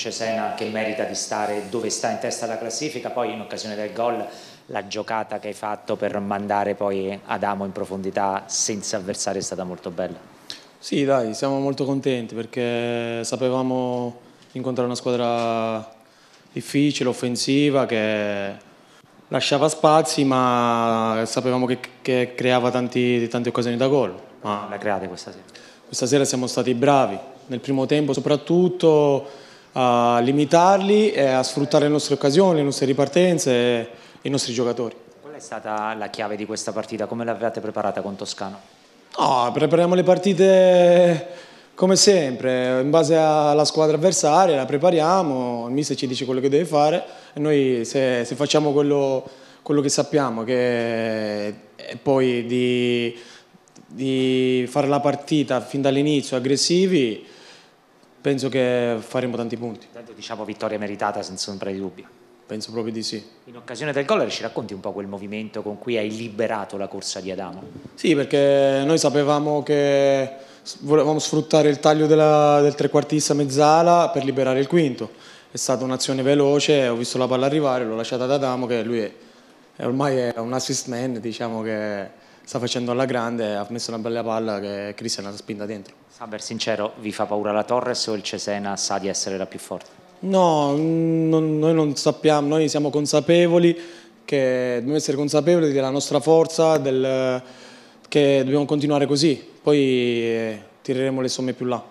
Cesena che merita di stare dove sta in testa la classifica, poi in occasione del gol la giocata che hai fatto per mandare poi Adamo in profondità senza avversario è stata molto bella. Sì dai, siamo molto contenti perché sapevamo incontrare una squadra difficile, offensiva, che lasciava spazi ma sapevamo che, che creava tanti, tante occasioni da gol. Ma la create questa sera? Questa sera siamo stati bravi, nel primo tempo soprattutto a limitarli e a sfruttare le nostre occasioni, le nostre ripartenze e i nostri giocatori. Qual è stata la chiave di questa partita? Come l'avevate preparata con Toscano? No, prepariamo le partite come sempre, in base alla squadra avversaria, la prepariamo, il mister ci dice quello che deve fare e noi se, se facciamo quello, quello, che sappiamo, che è poi di, di fare la partita fin dall'inizio aggressivi, penso che faremo tanti punti. Tanto diciamo vittoria meritata senza ombra di dubbio. Penso proprio di sì. In occasione del gol ci racconti un po' quel movimento con cui hai liberato la corsa di Adamo? Sì, perché noi sapevamo che volevamo sfruttare il taglio della, del trequartista mezzala per liberare il quinto. È stata un'azione veloce, ho visto la palla arrivare, l'ho lasciata ad Adamo che lui è, ormai è un assist man, diciamo che sta facendo alla grande, ha messo una bella palla che Cristian ha spinta dentro. Saber sincero, vi fa paura la Torres o il Cesena sa di essere la più forte? No, non, noi non sappiamo, noi siamo consapevoli che dobbiamo essere consapevoli della nostra forza, del, che dobbiamo continuare così, poi eh, tireremo le somme più là.